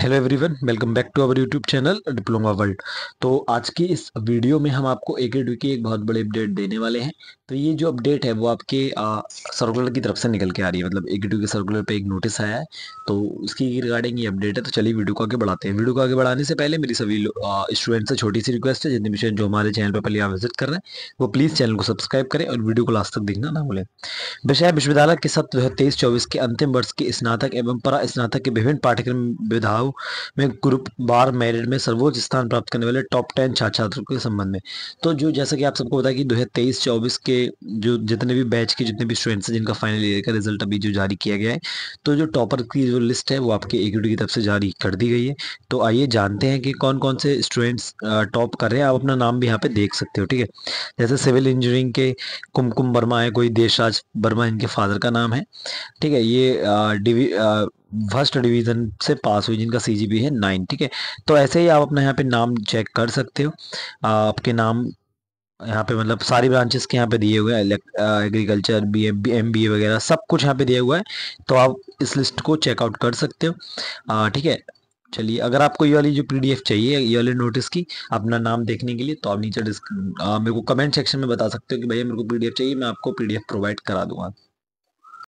hello everyone welcome back to our YouTube channel diploma world तो आज की इस वीडियो में हम आपको एक एडू की एक बहुत बड़ी अपडेट देने वाले हैं तो ये जो अपडेट है वो आपके आ, सर्कुलर की तरफ से निकल के आ रही है मतलब एक के सर्कुलर पे एक नोटिस आया है तो उसकी रिगार्डिंग ये अपडेट है तो चलिए वीडियो को आगे बढ़ाते हैं वीडियो को आगे बढ़ाने से पहले मेरी सभी स्टूडेंट से छोटी सी रिक्वेस्ट है जितने भी जो हमारे चैनल पर पहले आप विजिट कर रहे हैं वो प्लीज़ चैनल को सब्सक्राइब करें और वीडियो को लास्ट तक देखना ना भूलें विषय विश्वविद्यालय के सत्र दो के अंतिम वर्ष के स्नातक एवं परा स्नातक के विभिन्न पाठ्यक्रम विधाओं लखनऊ में ग्रुप बार मेरिट में सर्वोच्च स्थान प्राप्त करने वाले टॉप टेन छात्र छात्रों के संबंध में तो जो जैसा कि आप सबको पता है कि दो हज़ार तेईस चौबीस के जो जितने भी बैच के जितने भी स्टूडेंट्स हैं जिनका फाइनल ईयर का रिजल्ट अभी जो जारी किया गया है तो जो टॉपर की जो लिस्ट है वो आपके ए की तरफ से जारी कर दी गई है तो आइए जानते हैं कि कौन कौन से स्टूडेंट्स टॉप कर रहे हैं आप अपना नाम भी यहाँ पे देख सकते हो ठीक है जैसे सिविल इंजीनियरिंग के कुमकुम वर्मा है कोई देशराज वर्मा इनके फादर का नाम है ठीक है ये डिवी फर्स्ट डिवीज़न से पास हुई जिनका सी है नाइन ठीक है तो ऐसे ही आप अपना यहाँ पे नाम चेक कर सकते हो आपके नाम यहाँ पे मतलब सारी ब्रांचेस के यहाँ पे दिए हुए हैं agriculture B M B A वगैरह सब कुछ यहाँ पे दिया हुआ है तो आप इस लिस्ट को चेकआउट कर सकते हो ठीक है चलिए अगर आपको ये वाली जो पीडीएफ चाहिए ये वाले नोटिस की अपना नाम देखने के लिए तो आप नीचे डिस्क मेरे को कमेंट सेक्शन में बता सकते हो कि भैया मेरे को पीडीएफ चाहिए मैं आपको पीडीएफ प्रोवाइड करा दूंगा